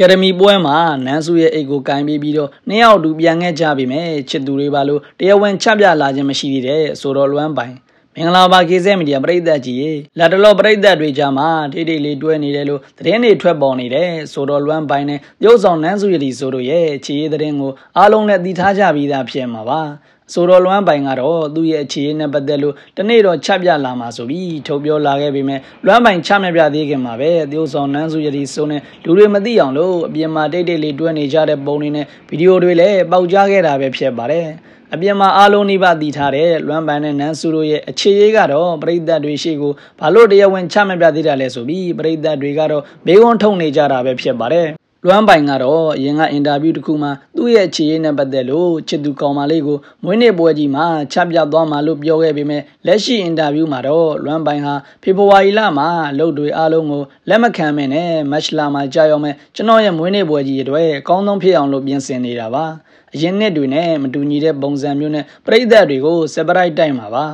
ကယ်ဒမီပွဲမှာနန်းစုရဲ့အိတ်ကိုကင်ပြီးပြီးတော့နှစ်ယောက်တူပြန်ခဲ့ကြပြီမဲ့ချစ်သူတွေပါလို့တရားဝင်ချပြလာခြင်းမရှိသေးတဲ့ဆိုတော့လွမ်းပိုင်မင်္ဂလာပါခေဆက်မီဒီယာပရိသတ်ကြီးရေလက်တလောပရိသတ်တွေကြားမှာထိထိလေးတွဲနေတယ်လို့သတင်းတွေထွက်ပေါ်နေတယ်ဆိုတော့လွမ်းပိုင်နဲ့ရုပ်ဆောင်နန်းစုရည်ဆိုတို့ရဲ့ချီးရေးသတင်းကိုအားလုံးနဲ့သိထားကြပြီးသားဖြစ်မှာပါဆိုတော့လွမ်းပိုင်ကတော့သူ့ရဲ့အခြေအနေနဲ့ပတ်သက်လို့တနေ့တော့ချပြလာမှာဆိုပြီးထုတ်ပြောလာခဲ့ပေမဲ့လွမ်းပိုင်ချမပြသေးခင်မှာပဲတရုတ်ဆောင်နန်းစုရတီစုံနဲ့လူတွေမသိအောင်လို့အပြင်မှာတိတ်တိတ်လေးတွဲနေကြတဲ့ပုံတွေနဲ့ဗီဒီယိုတွေလည်းပေါက်ကြားခဲ့တာပဲဖြစ်ပါတယ်အပြင်မှာအားလုံးနိဗ္ဗာန်တည်ထားတဲ့လွမ်းပန်နဲ့နန်းစုတို့ရဲ့အခြေရေးကတော့ပြိဿတ်တွေရှိကိုဘာလို့တရားဝင်ချမပြသေးတာလဲဆိုပြီးပြိဿတ်တွေကတော့မေးခွန်းထုတ်နေကြတာပဲဖြစ်ပါတယ်လွမ်းပိုင်ကတော့အရင်ကအင်တာဗျူးတစ်ခုမှာသူ့ရဲ့အခြေအနေနဲ့ပတ်သက်လို့ချစ်သူကောင်မလေးကိုမွေးနေ့ပွဲကြီးမှာချပြသွားမှာလို့ပြောခဲ့ပေမဲ့လက်ရှိအင်တာဗျူးမှာတော့လွမ်းပိုင်ဟာဖေဖော်ဝါရီလမှာလုတ်တွေအားလုံးကိုလက်မခံမဲနဲ့မတ်လမှာကြာရောက်မဲကျွန်တော်ရဲ့မွေးနေ့ပွဲကြီးအတွက်အကောင်းဆုံးဖြစ်အောင်လို့ပြင်ဆင်နေတာပါအရင်နှစ်တွေနဲ့မတူညီတဲ့ပုံစံမျိုးနဲ့ပြိသက်တွေကို separate တိုက်မှာပါ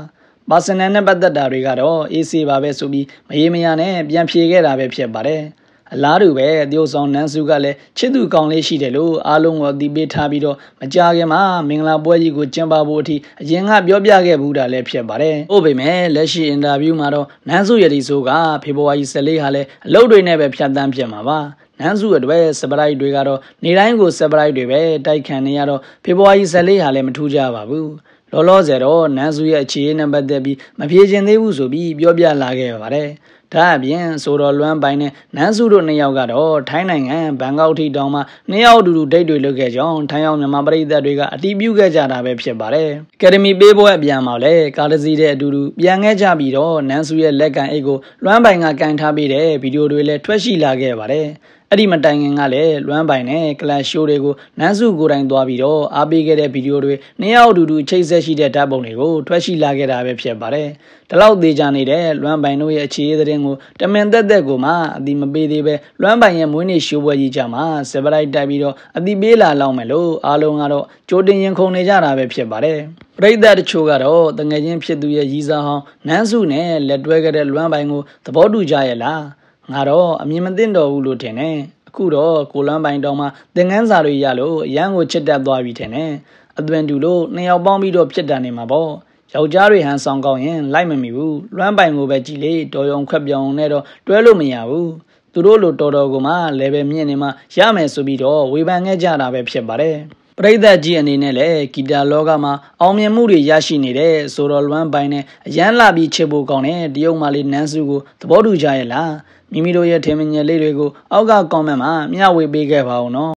ဘာစနန်နဲ့ပတ်သက်တာတွေကတော့ AC ပါပဲဆိုပြီးမရေမရနဲ့ပြန်ဖြေခဲ့တာပဲဖြစ်ပါတယ်။အလားတူပဲတရုတ်ဆောင်နန်းစုကလည်းချစ်သူကောင်းလေးရှိတယ်လို့အားလုံးကိုတီးပေးထားပြီးတော့မကြခင်မှာမင်္ဂလာပွဲကြီးကိုကျင်းပဖို့အထိအရင်ကပြောပြခဲ့ဘူးတာလည်းဖြစ်ပါတယ်။ဟုတ်ပေမဲ့လက်ရှိအင်တာဗျူးမှာတော့နန်းစုရတီဆိုကဖေဖော်ဝါရီ14ဟာလည်းအလုပ်တွေနဲ့ပဲဖြတ်သန်းဖြစ်မှာပါ။နန်းစုအတွက်စပရိုက်တွေကတော့နေတိုင်းကိုစပရိုက်တွေပဲတိုက်ခံနေရတော့ဖေဖော်ဝါရီ14ဟာလည်းမထူးကြပါဘူးလောလောဆယ်တော့နန်းစုရဲ့အခြေအနေနဲ့ပတ်သက်ပြီးမပြေချင်သေးဘူးဆိုပြီးပြောပြလာခဲ့ပါတယ်။ဒါအပြင်ဆိုတော်လွမ်းပိုင်နဲ့နန်းစုတို့နှစ်ယောက်ကတော့ထိုင်းနိုင်ငံဘန်ကောက်ထိတောင်မှနှစ်ယောက်အတူတူဒိတ်တွေလုပ်ခဲ့ကြောင်းထိုင်းရောက်မြန်မာပြည်သက်တွေကအတီးပြုခဲ့ကြတာပဲဖြစ်ပါတယ်။အကယ်ဒမီပေးပွဲအပြန်မှာလည်းကာလစီတဲ့အတူတူပြန်ခဲ့ကြပြီးတော့နန်းစုရဲ့လက်ကန်အိတ်ကိုလွမ်းပိုင်ကကန်ထားပေးတဲ့ဗီဒီယိုတွေလည်းထွက်ရှိလာခဲ့ပါတယ်။အဲ့ဒီမတိုင်ခင်ကလည်းလွမ်းပိုင်နဲ့ကလပ်ရှိုးတွေကိုနန်းစုကိုတိုင်သွားပြီးတော့အားပေးခဲ့တဲ့ဗီဒီယိုတွေနှစ်ယောက်အတူတူချိတ်ဆက်ရှိတဲ့ဓာတ်ပုံတွေကိုထွက်ရှိလာခဲ့တာပဲဖြစ်ပါတယ်။ဒီလောက်သေးကြနေတဲ့လွမ်းပိုင်တို့ရဲ့အခြေရေးသတင်းကိုတမင်သက်သက်ကိုမှအတိမပေးသေးပဲလွမ်းပိုင်ရဲ့မွေးနေ့ရှိုးပွဲကြီးကြမှာဆပရိုက်တိုက်ပြီးတော့အတိပေးလာလောက်မယ်လို့အားလုံးကတော့ကြိုတင်ရင်ခုန်နေကြတာပဲဖြစ်ပါတယ်။ပရိသတ်တချို့ကတော့တငယ်ချင်းဖြစ်သူရဲ့ရည်စားဟောင်းနန်းစုနဲ့လက်တွဲခဲ့တဲ့လွမ်းပိုင်ကိုသဘောတူကြရဲ့လား။ငါတော့အမြင်မသိတော့ဘူးလို့ထင်တယ်အခုတော့ကိုလန်းပိုင်တောင်မှာသင်ငန်းစာတွေရလို့အရန်ကိုချစ်တတ်သွားပြီထင်တယ်အသွင်တူလို့နှစ်ယောက်ပေါင်းပြီးတော့ဖြစ်တတ်နေမှာပေါ့ယောက်ျားတွေဟန်ဆောင်ကောင်းရင်လိုက်မမီဘူးလွမ်းပိုင်ကိုပဲကြည်လေတော်ရုံခွက်ပြောင်နဲ့တော့တွဲလို့မရဘူးသူတို့လို တော်တော်ကိုမှ level မြင့်နေမှရမယ်ဆိုပြီးတော့ဝေဖန်ခဲ့ကြတာပဲဖြစ်ပါတယ်ပရိသတ်ကြီးအနေနဲ့လည်းဂီတာလောကမှာအောင်မြင်မှုတွေရရှိနေတဲ့ဆိုတော့လွမ်းပိုင်းနဲ့အရန်လာပြီးချစ်ဖို့ကောင်းတဲ့တရုတ်မလေးနန်းစုကိုသဘောတူကြရဲ့လားမိမိတို့ရဲ့ထင်မြင်ချက်လေးတွေကိုအောက်က comment မှာမျှဝေပေးခဲ့ပါဦးနော်